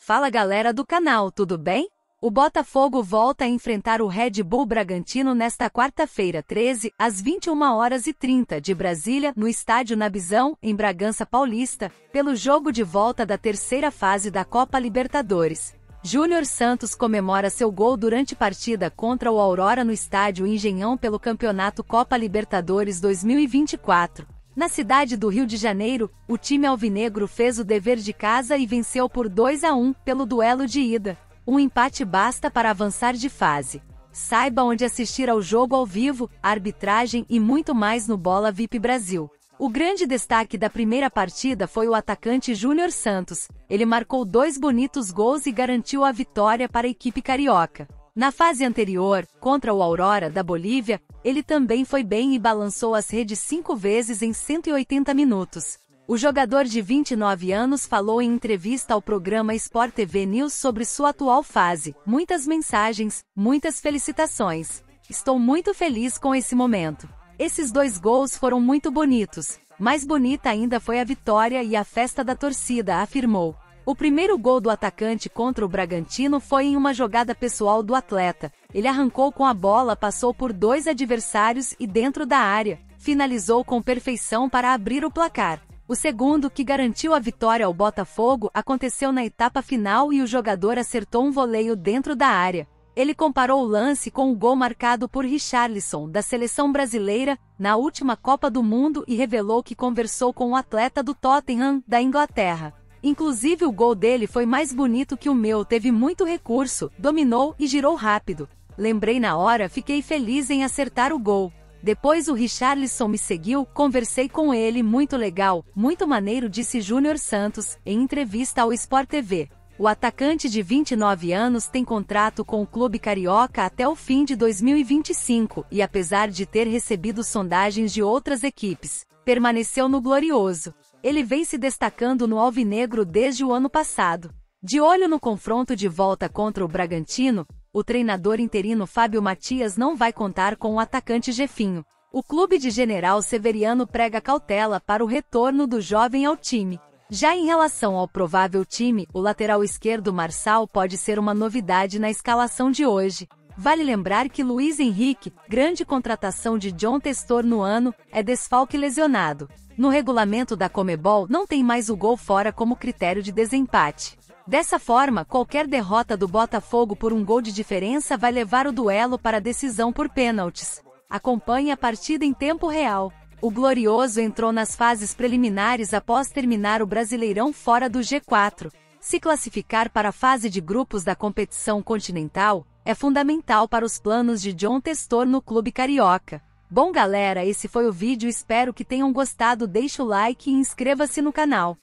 Fala galera do canal, tudo bem? O Botafogo volta a enfrentar o Red Bull Bragantino nesta quarta-feira, 13, às 21 horas e 30 de Brasília, no estádio Nabizão, em Bragança Paulista, pelo jogo de volta da terceira fase da Copa Libertadores. Júnior Santos comemora seu gol durante partida contra o Aurora no estádio Engenhão pelo Campeonato Copa Libertadores 2024. Na cidade do Rio de Janeiro, o time alvinegro fez o dever de casa e venceu por 2 a 1 pelo duelo de ida. Um empate basta para avançar de fase. Saiba onde assistir ao jogo ao vivo, arbitragem e muito mais no Bola VIP Brasil. O grande destaque da primeira partida foi o atacante Júnior Santos. Ele marcou dois bonitos gols e garantiu a vitória para a equipe carioca. Na fase anterior, contra o Aurora da Bolívia, ele também foi bem e balançou as redes cinco vezes em 180 minutos. O jogador de 29 anos falou em entrevista ao programa Sport TV News sobre sua atual fase. Muitas mensagens, muitas felicitações. Estou muito feliz com esse momento. Esses dois gols foram muito bonitos. Mais bonita ainda foi a vitória e a festa da torcida, afirmou. O primeiro gol do atacante contra o Bragantino foi em uma jogada pessoal do atleta. Ele arrancou com a bola, passou por dois adversários e dentro da área, finalizou com perfeição para abrir o placar. O segundo, que garantiu a vitória ao Botafogo, aconteceu na etapa final e o jogador acertou um voleio dentro da área. Ele comparou o lance com o gol marcado por Richarlison da seleção brasileira na última Copa do Mundo e revelou que conversou com o um atleta do Tottenham, da Inglaterra. Inclusive o gol dele foi mais bonito que o meu, teve muito recurso, dominou e girou rápido. Lembrei na hora, fiquei feliz em acertar o gol. Depois o Richarlison me seguiu, conversei com ele, muito legal, muito maneiro, disse Júnior Santos, em entrevista ao Sport TV. O atacante de 29 anos tem contrato com o clube carioca até o fim de 2025 e apesar de ter recebido sondagens de outras equipes, permaneceu no Glorioso. Ele vem se destacando no alvinegro desde o ano passado. De olho no confronto de volta contra o Bragantino, o treinador interino Fábio Matias não vai contar com o atacante Jefinho. O clube de General Severiano prega cautela para o retorno do jovem ao time. Já em relação ao provável time, o lateral esquerdo Marçal pode ser uma novidade na escalação de hoje. Vale lembrar que Luiz Henrique, grande contratação de John Testor no ano, é desfalque lesionado. No regulamento da Comebol não tem mais o gol fora como critério de desempate. Dessa forma, qualquer derrota do Botafogo por um gol de diferença vai levar o duelo para decisão por pênaltis. Acompanhe a partida em tempo real. O Glorioso entrou nas fases preliminares após terminar o Brasileirão fora do G4. Se classificar para a fase de grupos da competição continental, é fundamental para os planos de John Testor no Clube Carioca. Bom galera, esse foi o vídeo, espero que tenham gostado, Deixe o like e inscreva-se no canal.